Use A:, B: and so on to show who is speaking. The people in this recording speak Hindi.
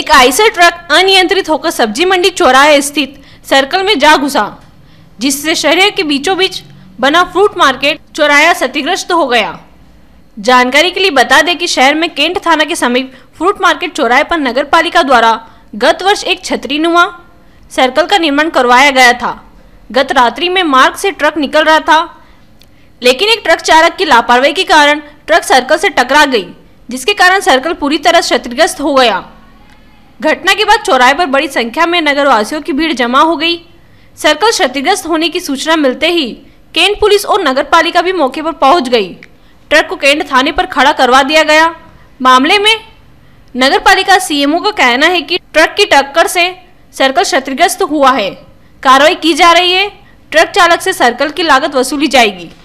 A: एक आइसर ट्रक अनियंत्रित होकर सब्जी मंडी चौराहे स्थित सर्कल में जा घुसा जिससे शहर के बीचों बीच बना फ्रूट मार्केट चौराया क्षतिग्रस्त हो गया जानकारी के लिए बता दें कि शहर में केंट थाना के समीप फ्रूट मार्केट चौराहे पर नगर पालिका द्वारा गत वर्ष एक छतरीनुमा सर्कल का निर्माण करवाया गया था गत रात्रि में मार्ग से ट्रक निकल रहा था लेकिन एक ट्रक चालक की लापरवाही के कारण ट्रक सर्कल से टकरा गई जिसके कारण सर्कल पूरी तरह क्षतिग्रस्त हो गया घटना के बाद चौराहे पर बड़ी संख्या में नगरवासियों की भीड़ जमा हो गई सर्कल क्षतिग्रस्त होने की सूचना मिलते ही केंद पुलिस और नगर पालिका भी मौके पर पहुंच गई ट्रक को केंद थाने पर खड़ा करवा दिया गया मामले में नगर पालिका सीएमओ का कहना है कि ट्रक की टक्कर से सर्कल क्षतिग्रस्त हुआ है कार्रवाई की जा रही है ट्रक चालक से सर्कल की लागत वसूली जाएगी